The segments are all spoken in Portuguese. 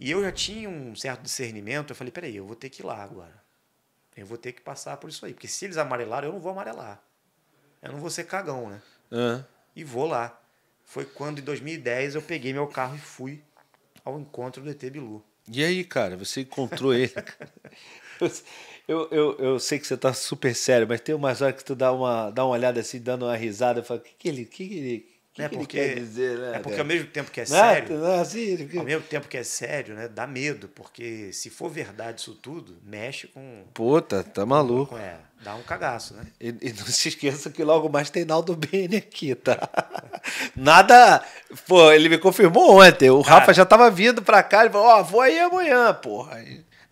E eu já tinha um certo discernimento, eu falei, peraí, eu vou ter que ir lá agora. Eu vou ter que passar por isso aí. Porque se eles amarelaram, eu não vou amarelar. Eu não vou ser cagão, né? Uhum. E vou lá. Foi quando, em 2010, eu peguei meu carro e fui ao encontro do ET Bilu. E aí, cara, você encontrou ele? eu, eu, eu sei que você tá super sério, mas tem umas horas que tu dá uma, dá uma olhada assim, dando uma risada, fala, o que, que ele. Que, que ele que né? que porque, dizer, né, é porque ao mesmo tempo que é né, sério, não, não, assim, ao mesmo tempo que é sério, né, dá medo, porque se for verdade isso tudo, mexe com Puta, tá maluco. Com, é, dá um cagaço, né? E, e, não se esqueça que logo mais tem Naldo Bene aqui, tá? Nada, pô, ele me confirmou ontem, o Cara, Rafa já tava vindo pra cá, ele falou: "Ó, oh, vou aí amanhã, porra".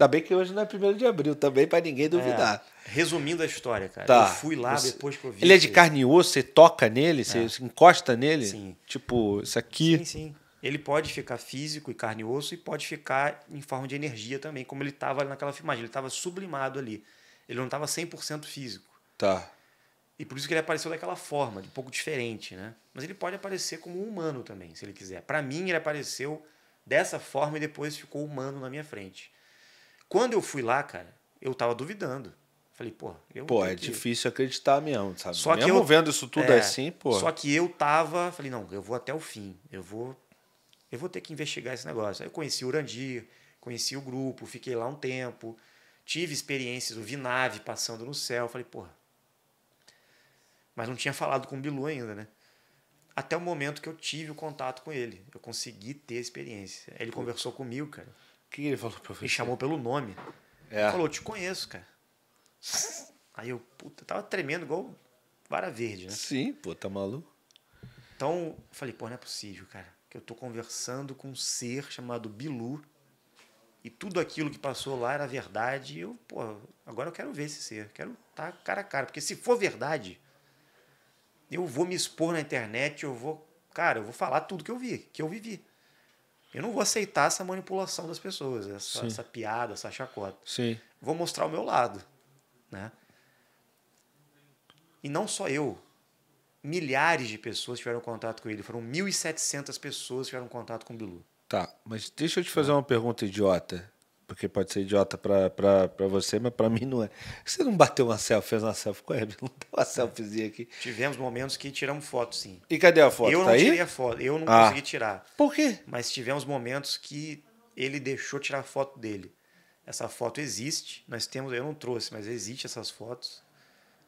Ainda bem que hoje não é 1 de abril também, para ninguém é. duvidar. É. Resumindo a história, cara. Tá. Eu fui lá você, depois que eu vi. Ele é de carne e osso, você toca nele, você é. encosta nele? Sim. Tipo, isso aqui. Sim, sim. Ele pode ficar físico e carne e osso e pode ficar em forma de energia também, como ele estava naquela filmagem. Ele estava sublimado ali. Ele não estava 100% físico. Tá. E por isso que ele apareceu daquela forma, de um pouco diferente, né? Mas ele pode aparecer como humano também, se ele quiser. Para mim, ele apareceu dessa forma e depois ficou humano na minha frente. Quando eu fui lá, cara, eu tava duvidando. Falei, pô, eu. Pô, é que... difícil acreditar mesmo, sabe? Só mesmo que eu vendo isso tudo é, assim, pô. Só que eu tava. Falei, não, eu vou até o fim. Eu vou. Eu vou ter que investigar esse negócio. Aí eu conheci o Urandir, conheci o grupo, fiquei lá um tempo, tive experiências, vi nave passando no céu. Falei, porra. Mas não tinha falado com o Bilu ainda, né? Até o momento que eu tive o contato com ele. Eu consegui ter experiência. Ele Pô. conversou comigo, cara que ele falou pra você? Me chamou pelo nome. É. Ele falou, eu te conheço, cara. Aí eu, puta, tava tremendo igual vara verde, né? Sim, pô, tá maluco. Então, eu falei, pô, não é possível, cara. Que eu tô conversando com um ser chamado Bilu. E tudo aquilo que passou lá era verdade. E eu, pô, agora eu quero ver esse ser. Quero estar tá cara a cara. Porque se for verdade, eu vou me expor na internet, eu vou. Cara, eu vou falar tudo que eu vi, que eu vivi. Eu não vou aceitar essa manipulação das pessoas, essa, essa piada, essa chacota. Sim. Vou mostrar o meu lado, né? E não só eu. Milhares de pessoas tiveram contato com ele. Foram 1.700 pessoas que tiveram contato com o Bilu. Tá, mas deixa eu te fazer tá. uma pergunta idiota porque pode ser idiota para você, mas para mim não é. Você não bateu uma selfie, fez uma selfie com a Hebe, não deu uma é. selfiezinha aqui. Tivemos momentos que tiramos foto, sim. E cadê a foto? Eu tá não aí? tirei a foto, eu não ah. consegui tirar. Por quê? Mas tivemos momentos que ele deixou tirar a foto dele. Essa foto existe, nós temos, eu não trouxe, mas existe essas fotos.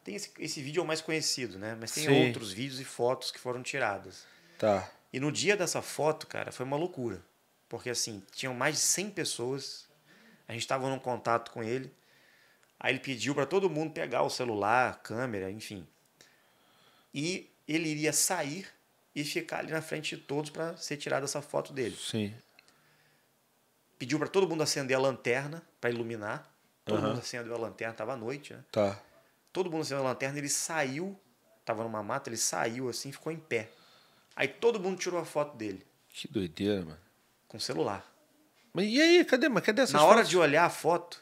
Tem esse, esse vídeo é o mais conhecido, né? Mas tem sim. outros vídeos e fotos que foram tiradas. Tá. E no dia dessa foto, cara, foi uma loucura. Porque assim, tinham mais de 100 pessoas a gente estava num contato com ele. Aí ele pediu para todo mundo pegar o celular, câmera, enfim. E ele iria sair e ficar ali na frente de todos para ser tirada essa foto dele. Sim. Pediu para todo mundo acender a lanterna para iluminar. Todo uhum. mundo acendeu a lanterna, estava à noite, né? Tá. Todo mundo acendeu a lanterna, ele saiu, estava numa mata, ele saiu assim, ficou em pé. Aí todo mundo tirou a foto dele. Que doideira, mano. Com celular. Mas e aí, cadê? Mas cadê essa Na hora de olhar a foto,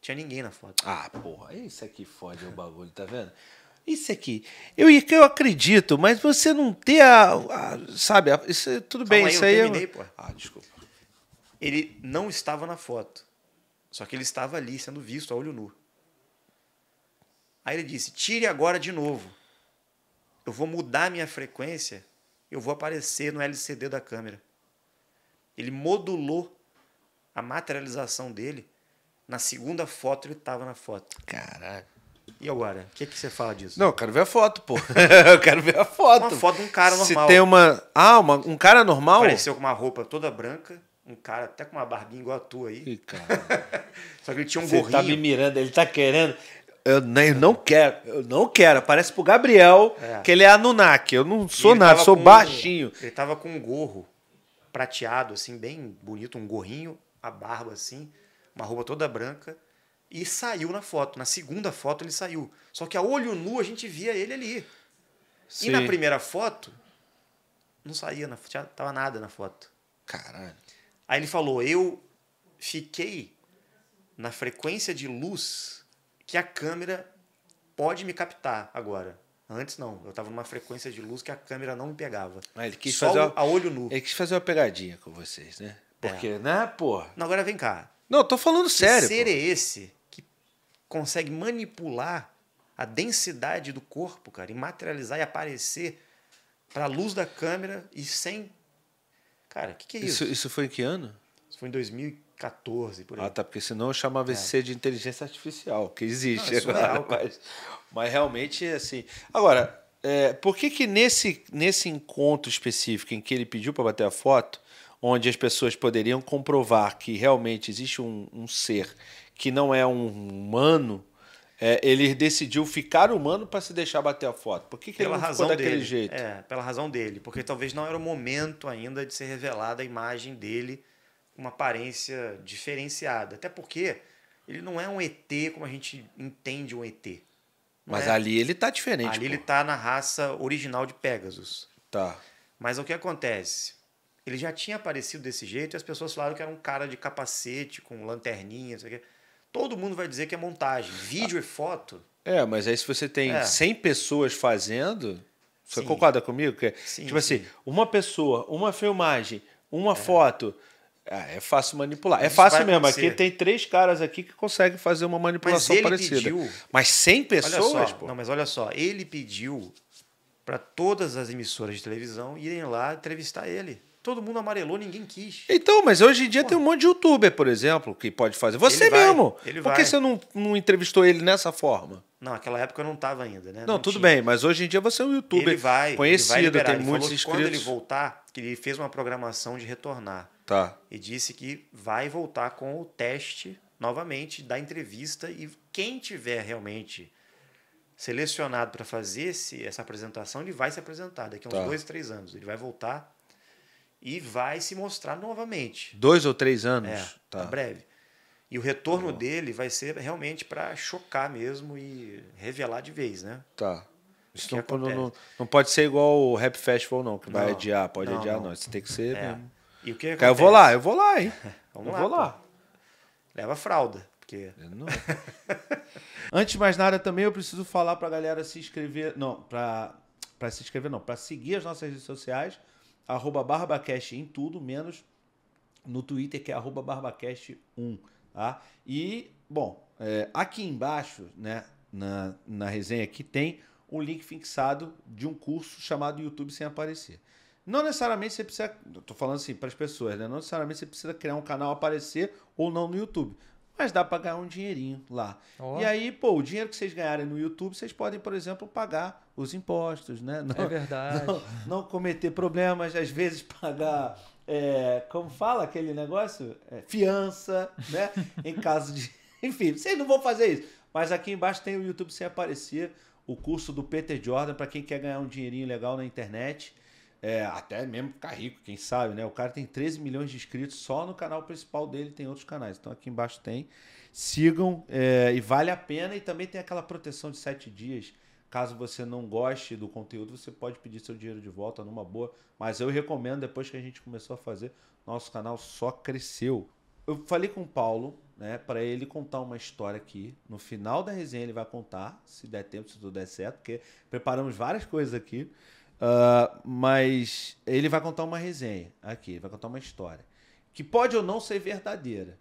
tinha ninguém na foto. Ah, porra, isso aqui é fode o bagulho, tá vendo? Isso aqui. É eu, eu acredito, mas você não ter a. a sabe, a, isso, é tudo Calma bem, aí, isso eu Terminei, eu... Pô. Ah, desculpa. Ele não estava na foto. Só que ele estava ali sendo visto a olho nu. Aí ele disse: tire agora de novo. Eu vou mudar minha frequência, eu vou aparecer no LCD da câmera. Ele modulou a materialização dele, na segunda foto ele tava na foto. Caraca. E agora? O que, que você fala disso? Não, eu quero ver a foto, pô. eu quero ver a foto. Uma foto de um cara normal. Se tem uma. Ah, uma... um cara normal? Apareceu com uma roupa toda branca, um cara até com uma barbinha igual a tua aí. Ih, cara. Só que ele tinha um você tá gorrinho. Ele tá me mirando, ele tá querendo. Eu, nem, eu não quero, eu não quero. Parece pro Gabriel é. que ele é Anunnaki. Eu não sou nada, sou baixinho. Um, ele tava com um gorro prateado, assim, bem bonito, um gorrinho a barba assim, uma roupa toda branca, e saiu na foto. Na segunda foto ele saiu. Só que a olho nu a gente via ele ali. Sim. E na primeira foto, não saía, não tava nada na foto. Caralho. Aí ele falou: Eu fiquei na frequência de luz que a câmera pode me captar agora. Antes não, eu tava numa frequência de luz que a câmera não me pegava. Mas ah, ele quis Só fazer uma, a olho nu. Ele quis fazer uma pegadinha com vocês, né? Porque, é. né, pô. Não, agora vem cá. Não, eu tô falando sério. Que ser pô. é esse que consegue manipular a densidade do corpo, cara, e materializar e aparecer para a luz da câmera e sem. Cara, o que, que, é isso? isso? isso? foi em que ano? Isso foi em 2014, por aí. Ah, tá, porque senão eu chamava é. esse de inteligência artificial, que existe Não, é agora. Mas, mas realmente, assim. Agora, é, por que que nesse, nesse encontro específico em que ele pediu para bater a foto, onde as pessoas poderiam comprovar que realmente existe um, um ser que não é um humano, é, ele decidiu ficar humano para se deixar bater a foto. Por que, que pela ele razão daquele dele. jeito? É, pela razão dele, porque talvez não era o momento ainda de ser revelada a imagem dele com uma aparência diferenciada. Até porque ele não é um ET como a gente entende um ET. Mas é? ali ele tá diferente. Ali pô. ele tá na raça original de Pegasus. Tá. Mas o que acontece? Ele já tinha aparecido desse jeito e as pessoas falaram que era um cara de capacete, com lanterninha, Todo mundo vai dizer que é montagem. Vídeo ah. e foto. É, mas aí se você tem é. 100 pessoas fazendo. Você sim. concorda comigo? Que, é, sim, tipo assim, sim. assim, uma pessoa, uma filmagem, uma é. foto. Ah, é fácil manipular. É isso é fácil mesmo. Acontecer. Aqui tem três caras aqui que conseguem fazer uma manipulação mas parecida. Pediu, mas 100 pessoas, só, Não, mas olha só, ele pediu para todas as emissoras de televisão irem lá entrevistar ele. Todo mundo amarelou, ninguém quis. Então, mas hoje em dia Pô. tem um monte de youtuber, por exemplo, que pode fazer. Você ele mesmo. Vai, ele por que você não, não entrevistou ele nessa forma? Não, naquela época eu não estava ainda, né? Não, não tudo tinha. bem, mas hoje em dia você é um youtuber ele vai, conhecido, ele vai tem ele muitos inscritos. Quando ele voltar, que ele fez uma programação de retornar. Tá. E disse que vai voltar com o teste novamente da entrevista e quem tiver realmente selecionado para fazer esse, essa apresentação, ele vai se apresentar daqui a uns tá. dois, três anos. Ele vai voltar e vai se mostrar novamente. Dois ou três anos. É, tá. tá breve. E o retorno dele vai ser realmente para chocar mesmo e revelar de vez, né? Tá. Isso não, não, não, pode ser igual o Rap Festival, não, que não, vai adiar, pode não, adiar, não. Isso tem que ser é. mesmo. E o que acontece? Eu vou lá, eu vou lá, hein? Vamos eu lá, vou lá. Leva fralda. Porque... Antes de mais nada, também eu preciso falar a galera se inscrever. Não, para se inscrever, não, para seguir as nossas redes sociais arroba BarbaCast em tudo, menos no Twitter, que é arroba BarbaCast1. Tá? E, bom, é, aqui embaixo, né, na, na resenha aqui, tem um link fixado de um curso chamado YouTube Sem Aparecer. Não necessariamente você precisa. Estou falando assim para as pessoas, né? Não necessariamente você precisa criar um canal aparecer ou não no YouTube mas dá para ganhar um dinheirinho lá. Oh. E aí, pô, o dinheiro que vocês ganharem no YouTube, vocês podem, por exemplo, pagar os impostos, né? Não, é verdade. Não, não cometer problemas, às vezes pagar, é, como fala aquele negócio? É, fiança, né? em caso de. Enfim, vocês não vão fazer isso. Mas aqui embaixo tem o YouTube sem aparecer, o curso do Peter Jordan, para quem quer ganhar um dinheirinho legal na internet. É, até mesmo ficar rico, quem sabe, né? O cara tem 13 milhões de inscritos só no canal principal dele, tem outros canais. Então aqui embaixo tem. Sigam é, e vale a pena. E também tem aquela proteção de 7 dias. Caso você não goste do conteúdo, você pode pedir seu dinheiro de volta numa boa. Mas eu recomendo, depois que a gente começou a fazer, nosso canal só cresceu. Eu falei com o Paulo, né, para ele contar uma história aqui. No final da resenha ele vai contar, se der tempo, se tudo der certo, porque preparamos várias coisas aqui. Ah, mas ele vai contar uma resenha aqui, vai contar uma história. Que pode ou não ser verdadeira.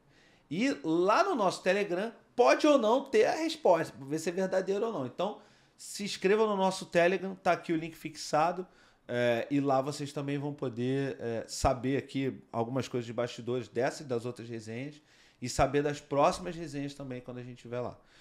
E lá no nosso Telegram, pode ou não ter a resposta, para ver se é verdadeiro ou não. Então, se inscreva no nosso Telegram, tá aqui o link fixado. É, e lá vocês também vão poder é, saber aqui algumas coisas de bastidores dessa e das outras resenhas e saber das próximas resenhas também quando a gente estiver lá.